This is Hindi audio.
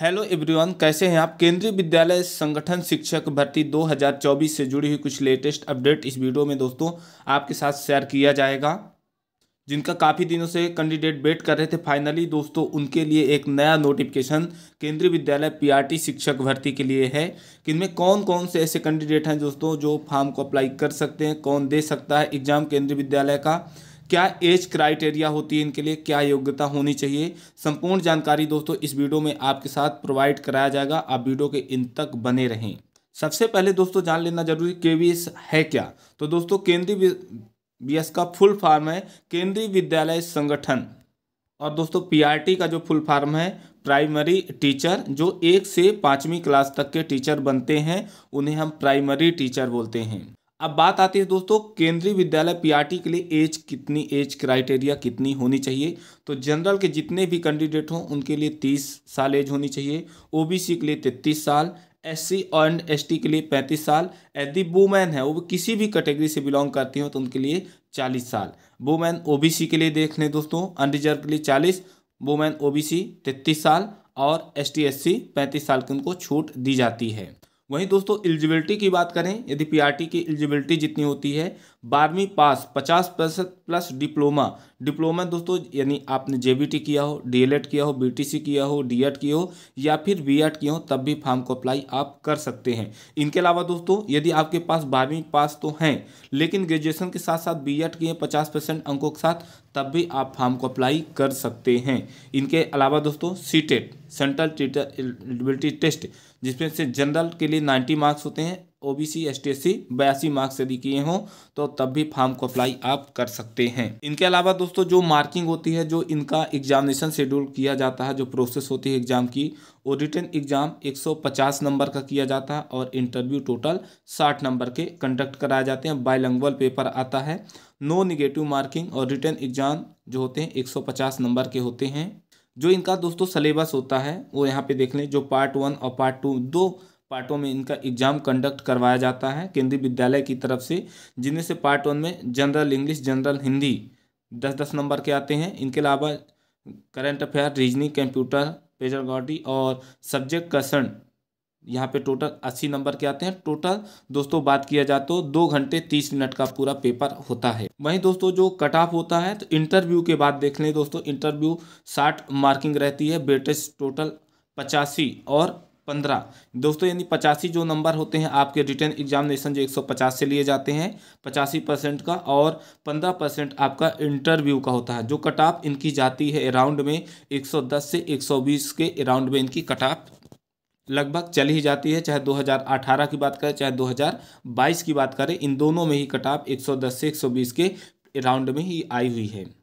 हेलो एवरीवन कैसे हैं आप केंद्रीय विद्यालय संगठन शिक्षक भर्ती 2024 से जुड़ी हुई कुछ लेटेस्ट अपडेट इस वीडियो में दोस्तों आपके साथ शेयर किया जाएगा जिनका काफ़ी दिनों से कैंडिडेट वेट कर रहे थे फाइनली दोस्तों उनके लिए एक नया नोटिफिकेशन केंद्रीय विद्यालय पीआरटी शिक्षक भर्ती के लिए है कि इनमें कौन कौन से ऐसे कैंडिडेट हैं दोस्तों जो फॉर्म को अप्लाई कर सकते हैं कौन दे सकता है एग्जाम केंद्रीय विद्यालय का क्या एज क्राइटेरिया होती है इनके लिए क्या योग्यता होनी चाहिए संपूर्ण जानकारी दोस्तों इस वीडियो में आपके साथ प्रोवाइड कराया जाएगा आप वीडियो के इन तक बने रहें सबसे पहले दोस्तों जान लेना जरूरी के है क्या तो दोस्तों केंद्रीय बी का फुल फॉर्म है केंद्रीय विद्यालय संगठन और दोस्तों पी का जो फुल फॉर्म है प्राइमरी टीचर जो एक से पाँचवीं क्लास तक के टीचर बनते हैं उन्हें हम प्राइमरी टीचर बोलते हैं अब बात आती है दोस्तों केंद्रीय विद्यालय पीआरटी के लिए एज कितनी एज क्राइटेरिया कितनी होनी चाहिए तो जनरल के जितने भी कैंडिडेट हों उनके लिए तीस साल एज होनी चाहिए ओबीसी के लिए तैतीस साल S C and S T के लिए पैंतीस साल यदि वुमेन है वो किसी भी कैटेगरी से बिलोंग करती हो तो उनके लिए चालीस साल वुमेन सी के लिए देख लें दोस्तों अनरिजर्व के लिए चालीस वुमेन सी तैतीस साल और एस टी एस सी पैंतीस साल की उनको छूट दी जाती है वहीं दोस्तों एलिजिबिलिटी की बात करें यदि पीआरटी की एलिजिबिलिटी जितनी होती है बारहवीं पास पचास प्रतिशत प्लस डिप्लोमा डिप्लोमा दोस्तों यानी आपने जेबीटी किया हो डीएलएड किया हो बीटीसी किया हो डीएड किया हो या फिर बीएड किया हो तब भी फॉर्म को अप्लाई आप कर सकते हैं इनके अलावा दोस्तों यदि आपके पास बारहवीं पास तो हैं लेकिन ग्रेजुएशन के साथ साथ बी एड किए पचास परसेंट अंकों के साथ तब भी आप फॉर्म को अप्लाई कर सकते हैं इनके अलावा दोस्तों C TET central eligibility test जिसमें से जनरल के लिए नाइन्टी मार्क्स होते हैं O B C S T S C बयासी मार्क्स यदि किए हों तो तब भी फॉर्म को अप्लाई आप कर सकते हैं इनके अलावा दोस्तों जो मार्किंग होती है जो इनका एग्जामिनेशन शेड्यूल किया जाता है जो प्रोसेस होती है एग्जाम की वो रिटर्न एग्जाम 150 नंबर का किया जाता है और इंटरव्यू टोटल 60 नंबर के कंडक्ट कराए जाते हैं बायलंगल पेपर आता है नो निगेटिव मार्किंग और रिटर्न एग्जाम जो होते हैं एक नंबर के होते हैं जो इनका दोस्तों सलेबस होता है वो यहाँ पे देख लें जो पार्ट वन और पार्ट टू दो पार्टों में इनका एग्जाम कंडक्ट करवाया जाता है केंद्रीय विद्यालय की तरफ से जिनमें से पार्ट वन में जनरल इंग्लिश जनरल हिंदी दस दस नंबर के आते हैं इनके अलावा करंट अफेयर रीजनिंग कंप्यूटर पेजरगॉडी और सब्जेक्ट कसन यहाँ पे टोटल अस्सी नंबर के आते हैं टोटल दोस्तों बात किया जाए तो दो घंटे तीस मिनट का पूरा पेपर होता है वहीं दोस्तों जो कट ऑफ होता है तो इंटरव्यू के बाद देख लें दोस्तों इंटरव्यू साठ मार्किंग रहती है बेटेज टोटल पचासी और पंद्रह दोस्तों यानी पचासी जो नंबर होते हैं आपके रिटर्न एग्जामिनेशन जो एक सौ पचास से लिए जाते हैं पचासी परसेंट का और पंद्रह परसेंट आपका इंटरव्यू का होता है जो कट ऑफ इनकी जाती है अराउंड में एक सौ दस से एक सौ बीस के अराउंड में इनकी कट ऑफ लगभग चल ही जाती है चाहे 2018 की बात करें चाहे 2022 की बात करें इन दोनों में ही कट ऑफ 110 से 120 के राउंड में ही आई हुई है